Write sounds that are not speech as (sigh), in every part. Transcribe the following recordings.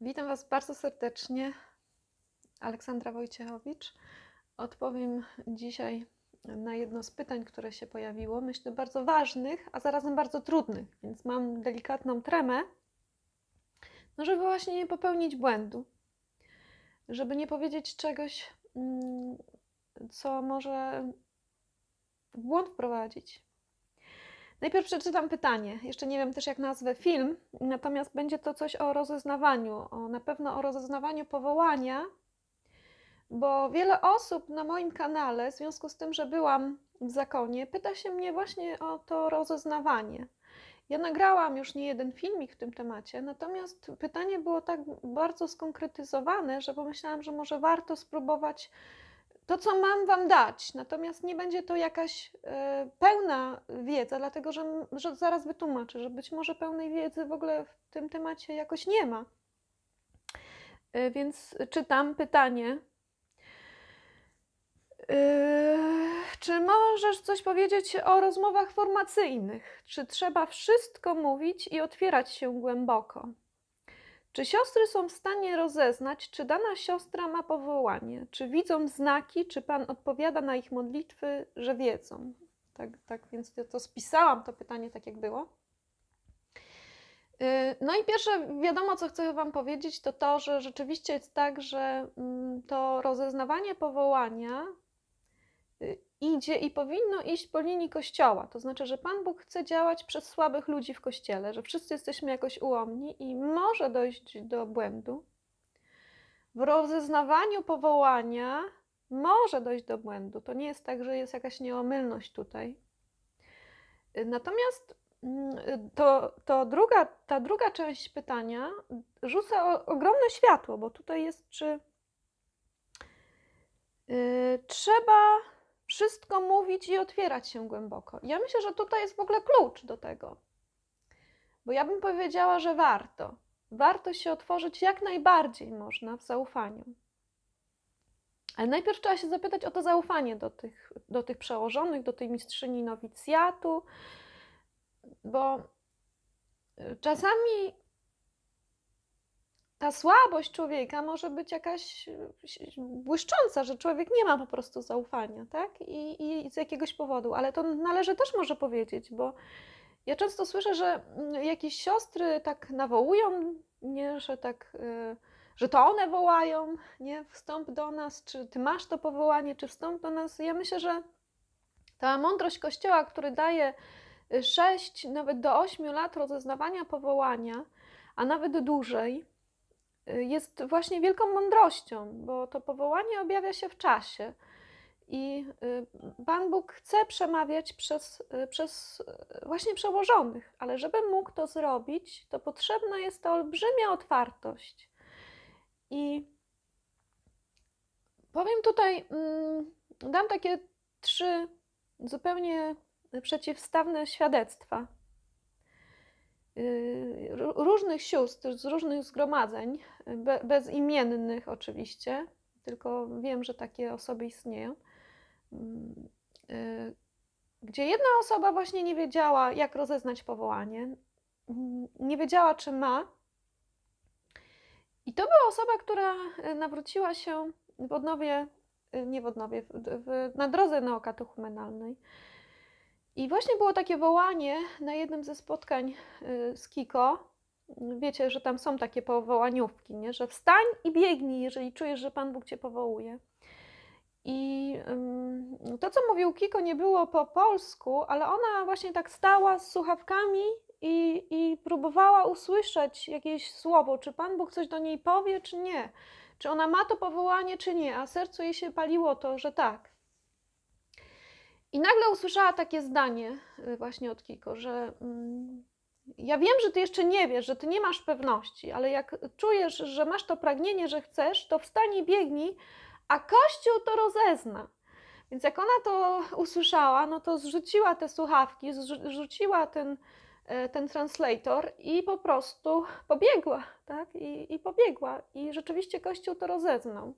Witam Was bardzo serdecznie. Aleksandra Wojciechowicz. Odpowiem dzisiaj na jedno z pytań, które się pojawiło. Myślę bardzo ważnych, a zarazem bardzo trudnych, więc mam delikatną tremę, no żeby właśnie nie popełnić błędu, żeby nie powiedzieć czegoś, mm, co może w błąd wprowadzić. Najpierw przeczytam pytanie. Jeszcze nie wiem też, jak nazwę film, natomiast będzie to coś o rozeznawaniu, o, na pewno o rozeznawaniu powołania, bo wiele osób na moim kanale, w związku z tym, że byłam w zakonie, pyta się mnie właśnie o to rozeznawanie. Ja nagrałam już nie jeden filmik w tym temacie, natomiast pytanie było tak bardzo skonkretyzowane, że pomyślałam, że może warto spróbować to, co mam Wam dać. Natomiast nie będzie to jakaś y, pełna wiedza, dlatego że, że zaraz wytłumaczę, że być może pełnej wiedzy w ogóle w tym temacie jakoś nie ma. Y, więc czytam pytanie. Yy, czy możesz coś powiedzieć o rozmowach formacyjnych? Czy trzeba wszystko mówić i otwierać się głęboko? Czy siostry są w stanie rozeznać, czy dana siostra ma powołanie? Czy widzą znaki, czy Pan odpowiada na ich modlitwy, że wiedzą? Tak, tak więc to, to spisałam to pytanie tak, jak było. Y, no i pierwsze, wiadomo, co chcę Wam powiedzieć, to to, że rzeczywiście jest tak, że mm, to rozeznawanie powołania Y, idzie i powinno iść po linii Kościoła. To znaczy, że Pan Bóg chce działać przez słabych ludzi w Kościele, że wszyscy jesteśmy jakoś ułomni i może dojść do błędu. W rozeznawaniu powołania może dojść do błędu. To nie jest tak, że jest jakaś nieomylność tutaj. Y, natomiast mm, y, to, to druga, ta druga część pytania rzuca ogromne światło, bo tutaj jest, czy yy, trzeba wszystko mówić i otwierać się głęboko. Ja myślę, że tutaj jest w ogóle klucz do tego. Bo ja bym powiedziała, że warto. Warto się otworzyć jak najbardziej można w zaufaniu. Ale najpierw trzeba się zapytać o to zaufanie do tych, do tych przełożonych, do tej mistrzyni nowicjatu, bo czasami ta słabość człowieka może być jakaś e, e, błyszcząca, że człowiek nie ma po prostu zaufania, tak? I, I, z jakiegoś powodu, ale to należy też może powiedzieć, bo ja często słyszę, że mm, jakieś siostry tak nawołują mnie, że tak, e, że to one wołają, nie? Wstąp do nas, czy ty masz to powołanie, czy wstąp do nas. Ja myślę, że ta mądrość Kościoła, który daje 6, nawet do 8 lat rozeznawania powołania, a nawet dłużej, jest właśnie wielką mądrością, bo to powołanie objawia się w czasie. I y, Pan Bóg chce przemawiać przez, y, przez y, właśnie przełożonych, ale żeby mógł to zrobić, to potrzebna jest ta olbrzymia otwartość. I powiem tutaj, mm, dam takie trzy zupełnie przeciwstawne świadectwa. Y, różnych sióstr, z różnych zgromadzeń, bezimiennych oczywiście, tylko wiem, że takie osoby istnieją, mm, y, gdzie jedna osoba właśnie nie wiedziała, jak rozeznać powołanie, nie wiedziała, czy ma. I to była osoba, która y, nawróciła się w odnowie, nie w odnowie, w, w, na drodze neokatechumenalnej. I właśnie było takie wołanie na jednym ze spotkań y, z Kiko. Wiecie, że tam są takie powołaniówki, nie? że wstań i biegnij, jeżeli czujesz, że Pan Bóg cię powołuje. I no to, co mówił Kiko, nie było po polsku, ale ona właśnie tak stała z słuchawkami i, i próbowała usłyszeć jakieś słowo, czy Pan Bóg coś do niej powie, czy nie. Czy ona ma to powołanie, czy nie, a sercu jej się paliło to, że tak. I nagle usłyszała takie zdanie y, właśnie od Kiko, że mm, ja wiem, że ty jeszcze nie wiesz, że ty nie masz pewności, ale jak czujesz, że masz to pragnienie, że chcesz, to wstań i biegnij, a Kościół to rozezna. Więc jak ona to usłyszała, no to zrzuciła te słuchawki, zrzuciła ten, e, ten translator i po prostu pobiegła, tak? I, I pobiegła. I rzeczywiście Kościół to rozeznał.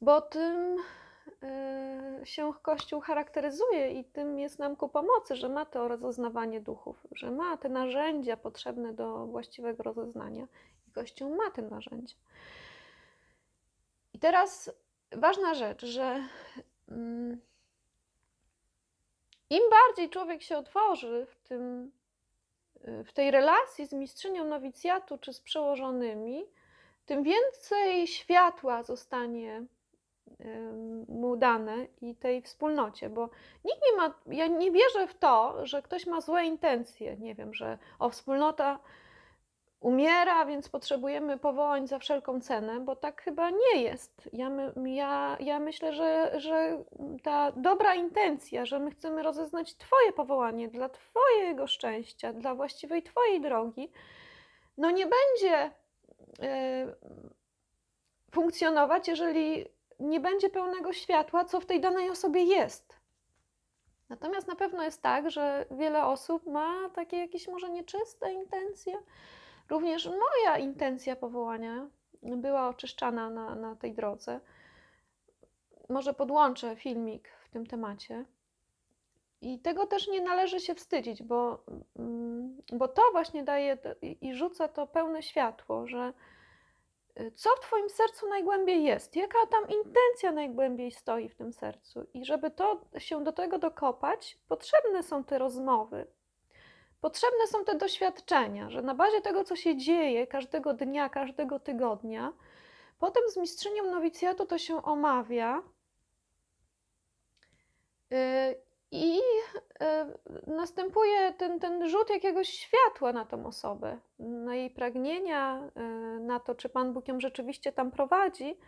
Bo tym Y, się Kościół charakteryzuje i tym jest nam ku pomocy, że ma to rozoznawanie duchów, że ma te narzędzia potrzebne do właściwego rozeznania i Kościół ma te narzędzia. I teraz ważna rzecz, że mm, im bardziej człowiek się otworzy w, tym, y, w tej relacji z mistrzynią nowicjatu czy z przełożonymi, tym więcej światła zostanie mu dane i tej wspólnocie, bo nikt nie ma, ja nie wierzę w to, że ktoś ma złe intencje, nie wiem, że o wspólnota umiera, więc potrzebujemy powołań za wszelką cenę, bo tak chyba nie jest. Ja, ja, ja myślę, że, że ta dobra intencja, że my chcemy rozeznać Twoje powołanie dla Twojego szczęścia, dla właściwej Twojej drogi, no nie będzie yy, funkcjonować, jeżeli nie będzie pełnego światła, co w tej danej osobie jest. Natomiast na pewno jest tak, że wiele osób ma takie jakieś może nieczyste intencje. Również moja intencja powołania była oczyszczana na, na tej drodze. Może podłączę filmik w tym temacie. I tego też nie należy się wstydzić, bo, mm, bo to właśnie daje i rzuca to pełne światło, że Y, co w Twoim sercu najgłębiej jest, jaka tam intencja najgłębiej stoi w tym sercu. I żeby to się do tego dokopać, potrzebne są te rozmowy, potrzebne są te doświadczenia, że na bazie tego, co się dzieje każdego dnia, każdego tygodnia, potem z mistrzynią nowicjatu to się omawia. Y, i e, następuje ten, ten rzut jakiegoś światła na tą osobę, na jej pragnienia, e, na to, czy Pan Bóg ją rzeczywiście tam prowadzi.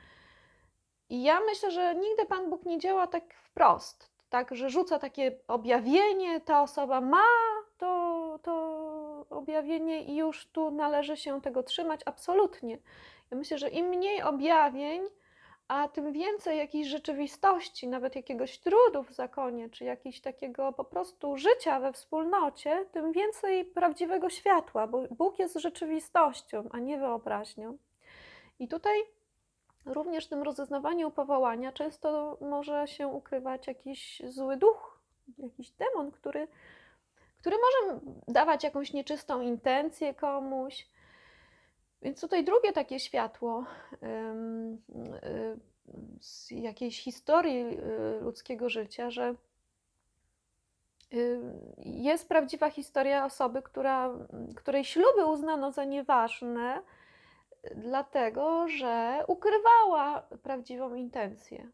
I ja myślę, że nigdy Pan Bóg nie działa tak wprost, tak, że rzuca takie objawienie, ta osoba ma to, to objawienie i już tu należy się tego trzymać absolutnie. Ja myślę, że im mniej objawień, a tym więcej jakiejś rzeczywistości, nawet jakiegoś trudu w zakonie, czy jakiegoś takiego po prostu życia we wspólnocie, tym więcej prawdziwego światła, bo Bóg jest rzeczywistością, a nie wyobraźnią. I tutaj również w tym rozeznawaniu powołania często może się ukrywać jakiś zły duch, jakiś demon, który, który może dawać jakąś nieczystą intencję komuś, więc tutaj drugie takie światło y, y, z jakiejś historii y, ludzkiego życia, że jest prawdziwa historia osoby, która, której śluby uznano za nieważne, dlatego że ukrywała prawdziwą intencję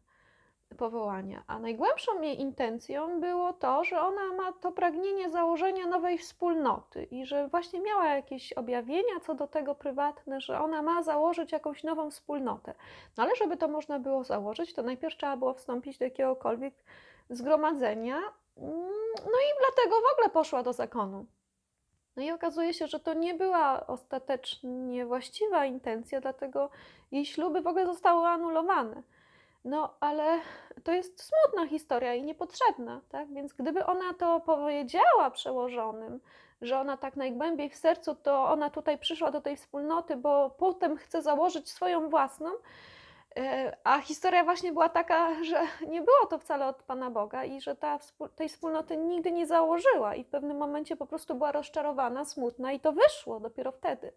powołania. A najgłębszą jej intencją było to, że ona ma to pragnienie założenia nowej wspólnoty i że właśnie miała jakieś objawienia co do tego prywatne, że ona ma założyć jakąś nową wspólnotę. No ale żeby to można było założyć, to najpierw trzeba było wstąpić do jakiegokolwiek zgromadzenia, no i dlatego w ogóle poszła do zakonu. No i okazuje się, że to nie była ostatecznie właściwa intencja, dlatego jej śluby w ogóle zostały anulowane. No, ale to jest smutna historia i niepotrzebna, tak? Więc gdyby ona to powiedziała przełożonym, że ona tak najgłębiej w sercu, to ona tutaj przyszła do tej wspólnoty, bo potem chce założyć swoją własną, e, a historia właśnie była taka, że nie było to wcale od Pana Boga i że ta, tej wspólnoty nigdy nie założyła i w pewnym momencie po prostu była rozczarowana, smutna i to wyszło dopiero wtedy.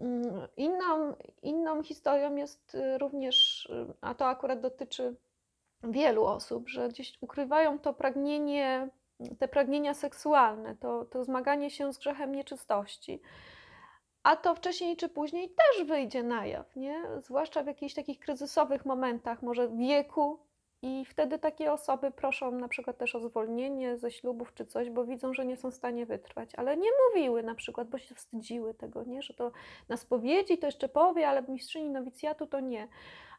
Mm, inną, inną historią jest y, również, y, a to akurat dotyczy wielu osób, że gdzieś ukrywają to pragnienie, te pragnienia seksualne, to, to zmaganie się z grzechem nieczystości. A to wcześniej czy później też wyjdzie na jaw, nie? zwłaszcza w jakichś takich kryzysowych momentach, może wieku, i wtedy takie osoby proszą na przykład też o zwolnienie ze ślubów czy coś, bo widzą, że nie są w stanie wytrwać, ale nie mówiły na przykład, bo się wstydziły tego, nie? że to na spowiedzi to jeszcze powie, ale mistrzyni nowicjatu to nie.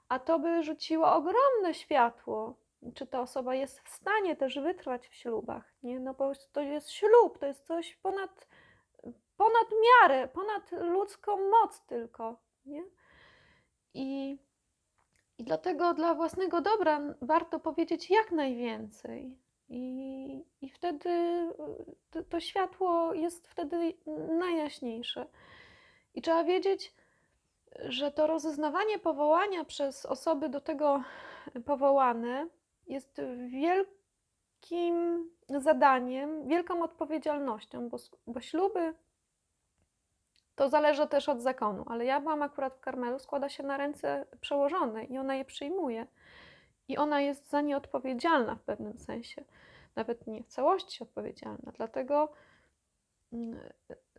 A to by rzuciło ogromne światło, czy ta osoba jest w stanie też wytrwać w ślubach, nie? no bo to jest ślub, to jest coś ponad, ponad miarę, ponad ludzką moc tylko. Nie? I i dlatego dla własnego dobra warto powiedzieć jak najwięcej. I, i wtedy y, to, to światło jest wtedy najjaśniejsze. I trzeba wiedzieć, że to rozeznawanie powołania przez osoby do tego powołane jest wielkim zadaniem, wielką odpowiedzialnością, bo, bo śluby to zależy też od zakonu, ale ja byłam akurat w Karmelu, składa się na ręce przełożonej i ona je przyjmuje. I ona jest za nie odpowiedzialna w pewnym sensie, nawet nie w całości odpowiedzialna. Dlatego, mm,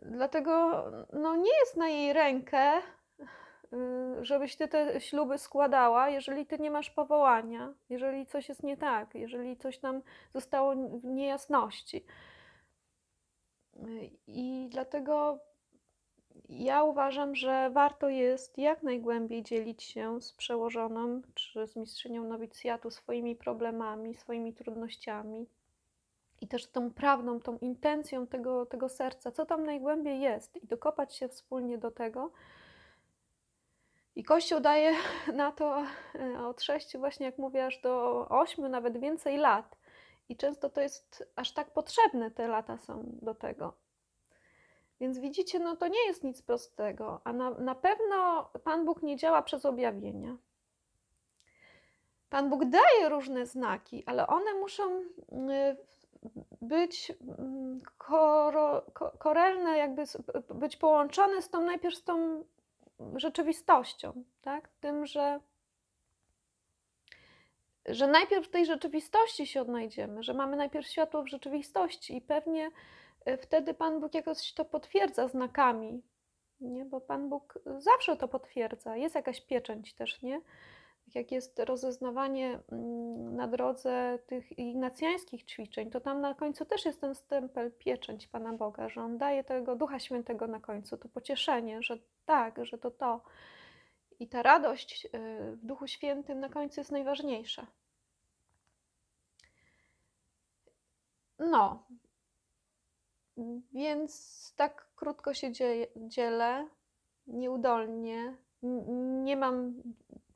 dlatego no nie jest na jej rękę, y, żebyś ty te śluby składała, jeżeli ty nie masz powołania, jeżeli coś jest nie tak, jeżeli coś tam zostało w niejasności. Y, I dlatego ja uważam, że warto jest jak najgłębiej dzielić się z przełożoną czy z mistrzynią nowicjatu swoimi problemami, swoimi trudnościami i też tą prawdą, tą intencją tego, tego serca, co tam najgłębiej jest, i dokopać się wspólnie do tego. I Kościół daje (laughs) na to e, od sześciu właśnie jak mówię, aż do ośmiu, nawet więcej lat. I często to jest aż tak potrzebne, te lata są do tego. Więc widzicie, no to nie jest nic prostego, a na, na pewno Pan Bóg nie działa przez objawienia. Pan Bóg daje różne znaki, ale one muszą mm, być mm, koro, korelne, jakby być połączone z tą najpierw z tą rzeczywistością, tak? Tym, że, że najpierw w tej rzeczywistości się odnajdziemy, że mamy najpierw światło w rzeczywistości i pewnie Y, wtedy Pan Bóg jakoś to potwierdza znakami, nie? bo Pan Bóg zawsze to potwierdza. Jest jakaś pieczęć też, nie? Tak jak jest rozeznawanie mm, na drodze tych ignacjańskich ćwiczeń, to tam na końcu też jest ten stempel pieczęć Pana Boga, że On daje tego Ducha Świętego na końcu, to pocieszenie, że tak, że to to. I ta radość y, w Duchu Świętym na końcu jest najważniejsza. No, więc tak krótko się dzielę, nieudolnie, nie mam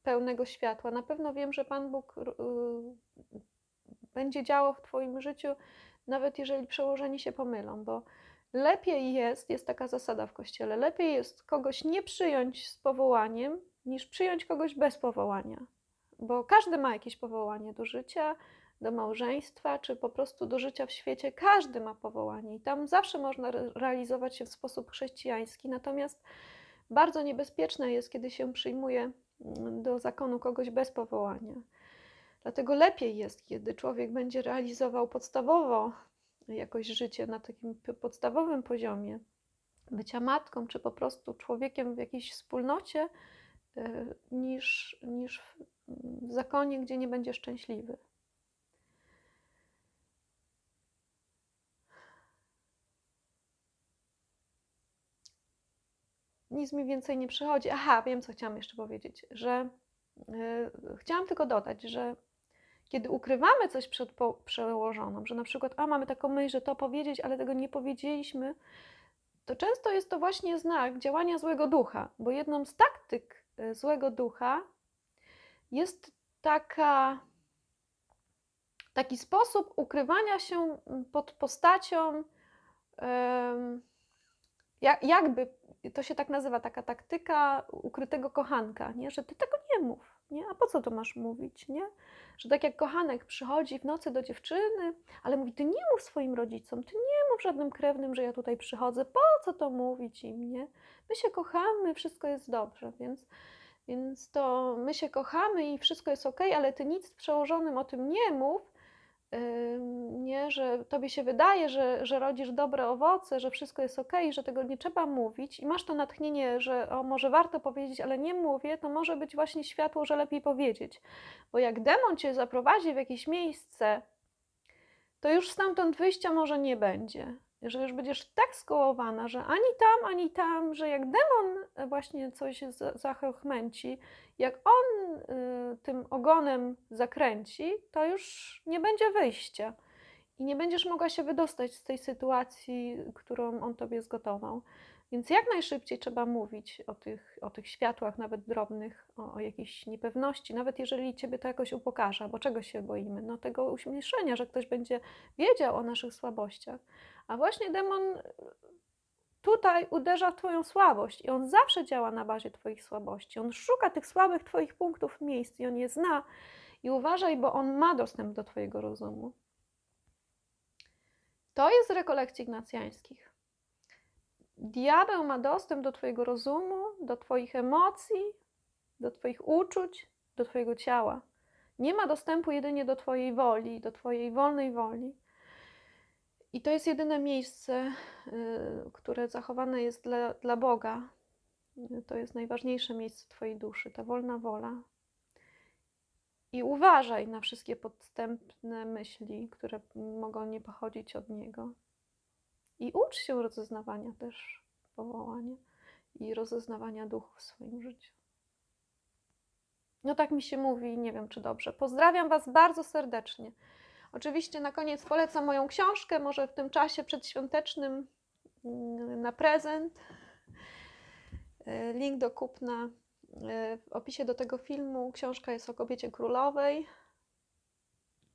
pełnego światła. Na pewno wiem, że Pan Bóg y, będzie działał w Twoim życiu, nawet jeżeli przełożeni się pomylą, bo lepiej jest, jest taka zasada w kościele, lepiej jest kogoś nie przyjąć z powołaniem, niż przyjąć kogoś bez powołania, bo każdy ma jakieś powołanie do życia, do małżeństwa, czy po prostu do życia w świecie. Każdy ma powołanie i tam zawsze można realizować się w sposób chrześcijański. Natomiast bardzo niebezpieczne jest, kiedy się przyjmuje mm, do zakonu kogoś bez powołania. Dlatego lepiej jest, kiedy człowiek będzie realizował podstawowo jakoś życie na takim podstawowym poziomie bycia matką, czy po prostu człowiekiem w jakiejś wspólnocie, e, niż, niż mm, w zakonie, gdzie nie będzie szczęśliwy. nic mi więcej nie przychodzi. Aha, wiem, co chciałam jeszcze powiedzieć, że yy, chciałam tylko dodać, że kiedy ukrywamy coś przed po, przełożoną, że na przykład, a mamy taką myśl, że to powiedzieć, ale tego nie powiedzieliśmy, to często jest to właśnie znak działania złego ducha, bo jedną z taktyk e, złego ducha jest taka, taki sposób ukrywania się pod postacią. Yy, jak, jakby to się tak nazywa, taka taktyka ukrytego kochanka, nie? że ty tego nie mów, nie? a po co to masz mówić? Nie? Że tak jak kochanek przychodzi w nocy do dziewczyny, ale mówi, ty nie mów swoim rodzicom, ty nie mów żadnym krewnym, że ja tutaj przychodzę, po co to mówić im? Nie? My się kochamy, wszystko jest dobrze, więc, więc to my się kochamy i wszystko jest ok, ale ty nic z przełożonym o tym nie mów, nie, że tobie się wydaje, że, że rodzisz dobre owoce, że wszystko jest ok, że tego nie trzeba mówić i masz to natchnienie, że o, może warto powiedzieć, ale nie mówię, to może być właśnie światło, że lepiej powiedzieć. Bo jak demon cię zaprowadzi w jakieś miejsce, to już stamtąd wyjścia może nie będzie. Że już będziesz tak skołowana, że ani tam, ani tam, że jak demon właśnie coś zachęci, jak on y, tym ogonem zakręci, to już nie będzie wyjścia i nie będziesz mogła się wydostać z tej sytuacji, którą on tobie zgotował. Więc jak najszybciej trzeba mówić o tych, o tych światłach, nawet drobnych, o, o jakiejś niepewności, nawet jeżeli ciebie to jakoś upokarza, bo czego się boimy? No tego uśmieszenia, że ktoś będzie wiedział o naszych słabościach. A właśnie demon tutaj uderza w Twoją słabość i on zawsze działa na bazie Twoich słabości. On szuka tych słabych Twoich punktów, miejsc i on je zna. I uważaj, bo on ma dostęp do Twojego rozumu. To jest rekolekcji ignacjańskich. Diabeł ma dostęp do Twojego rozumu, do Twoich emocji, do Twoich uczuć, do Twojego ciała. Nie ma dostępu jedynie do Twojej woli, do Twojej wolnej woli. I to jest jedyne miejsce, y, które zachowane jest dla, dla Boga. To jest najważniejsze miejsce Twojej duszy, ta wolna wola. I uważaj na wszystkie podstępne myśli, które mogą nie pochodzić od Niego. I ucz się rozeznawania też powołania i rozeznawania duchu w swoim życiu. No tak mi się mówi, nie wiem czy dobrze. Pozdrawiam Was bardzo serdecznie. Oczywiście na koniec polecam moją książkę, może w tym czasie przedświątecznym mm, na prezent. E, link do kupna e, w opisie do tego filmu. Książka jest o kobiecie królowej.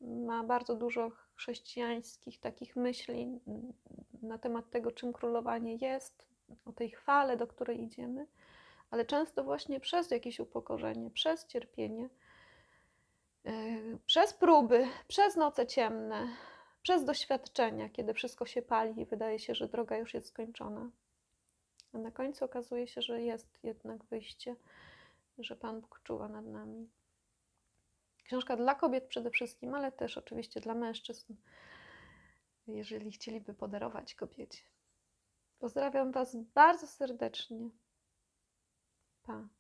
Ma bardzo dużo chrześcijańskich takich myśli mm, na temat tego, czym królowanie jest, o tej chwale, do której idziemy, ale często właśnie przez jakieś upokorzenie, przez cierpienie. Y, przez próby, przez noce ciemne, przez doświadczenia, kiedy wszystko się pali i wydaje się, że droga już jest skończona. A na końcu okazuje się, że jest jednak wyjście, że Pan Bóg czuwa nad nami. Książka dla kobiet przede wszystkim, ale też oczywiście dla mężczyzn, jeżeli chcieliby podarować kobiecie. Pozdrawiam Was bardzo serdecznie. Pa.